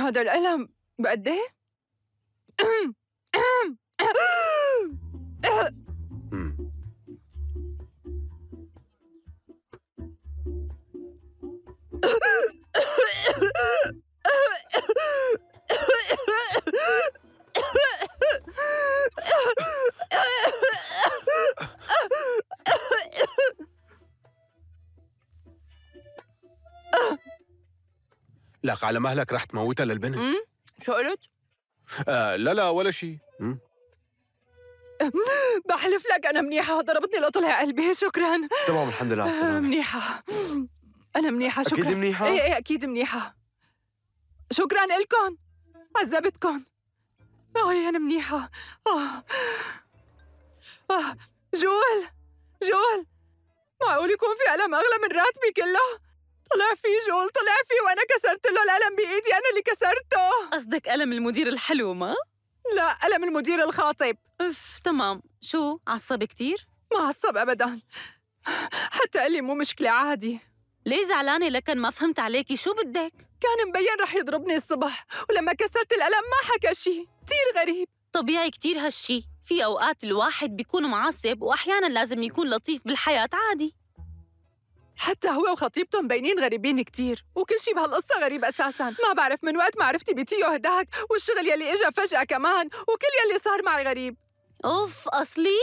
هذا الألم بقد إيه؟ أمم. لك على مهلك رح تموتها للبنت امم شو قلت؟ آه لا لا ولا شيء بحلف لك انا منيحه ضربتني لطلع قلبي شكرا تمام الحمد لله على آه، السلامه منيحه انا منيحه شكرا اكيد منيحه؟ ايه ايه اكيد منيحه شكرا لكم عذبتكم اي انا منيحه آه. آه. جول جول معقول يكون في ألم أغلى من راتبي كله؟ طلع فيه جول طلع فيه وأنا كسرت له القلم بإيدي أنا اللي كسرته قصدك قلم المدير الحلو ما؟ لا قلم المدير الخاطب اف تمام شو عصب كتير؟ ما عصب أبدا حتى قال لي مو مشكلة عادي ليه زعلانة لكن ما فهمت عليكي شو بدك؟ كان مبين رح يضربني الصبح ولما كسرت القلم ما حكى شيء كثير غريب طبيعي كتير هالشي في أوقات الواحد بيكون معصب وأحيانا لازم يكون لطيف بالحياة عادي حتى هو وخطيبته مبينين غريبين كتير وكل شي بهالقصة غريب أساسا ما بعرف من وقت معرفتي بتيو هداك والشغل يلي إجا فجأة كمان وكل يلي صار معي غريب أوف أصلي؟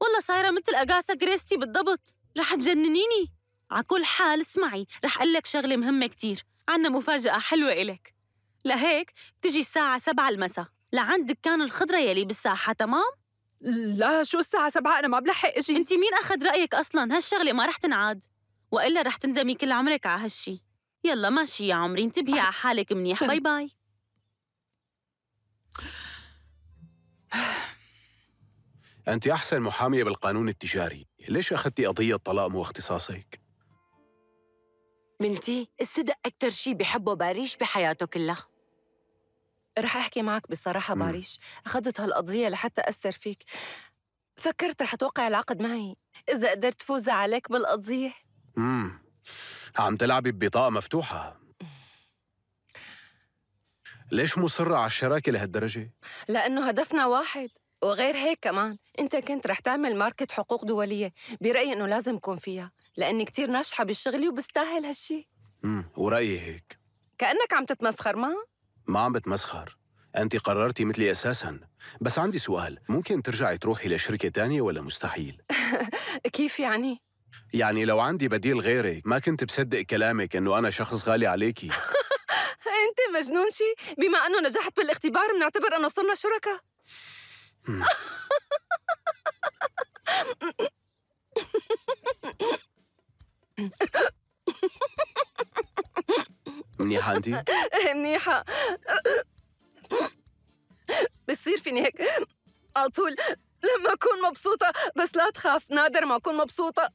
والله صايرة مثل أجاسا كريستي بالضبط رح تجننيني على كل حال اسمعي رح أقول لك شغلة مهمة كتير عنا مفاجأة حلوة إلك لهيك بتجي الساعة سبعة المساء لعند دكان الخضرة يلي بالساحة تمام؟ لا شو الساعة سبعة أنا ما بلحق أجي أنت مين أخذ رأيك أصلا هالشغلة ما رح تنعاد وإلا رح تندمي كل عمرك على هالشي يلا ماشي يا عمري انتبهي على حالك منيح باي باي أنت أحسن محامية بالقانون التجاري ليش أخذتي قضية طلاق مو اختصاصك؟ بنتي الصدق اكثر شيء بحبه باريش بحياته كلها رح أحكي معك بصراحة باريش أخذت هالقضية لحتى أثر فيك فكرت رح توقع العقد معي إذا قدرت فوز عليك بالقضية امم عم تلعبي ببطاقة مفتوحة ليش مصرة على الشراكة لهالدرجة؟ لأنه هدفنا واحد وغير هيك كمان أنت كنت رح تعمل ماركة حقوق دولية برأيي أنه لازم كون فيها لأني كتير ناجحة بشغلي وبستاهل هالشي امم ورأيي هيك كأنك عم تتمسخر ما؟ ما عم بتمسخر أنت قررتي مثلي أساساً بس عندي سؤال ممكن ترجعي تروحي لشركة تانية ولا مستحيل؟ كيف يعني؟ يعني لو عندي بديل غيري ما كنت بصدق كلامك انه انا شخص غالي عليكي انت مجنون شي بما انه نجحت بالاختبار بنعتبر انه صرنا شركاء منيحة انت؟ ايه منيحة بصير فيني هيك على طول لما أكون مبسوطة بس لا تخاف نادر ما أكون مبسوطة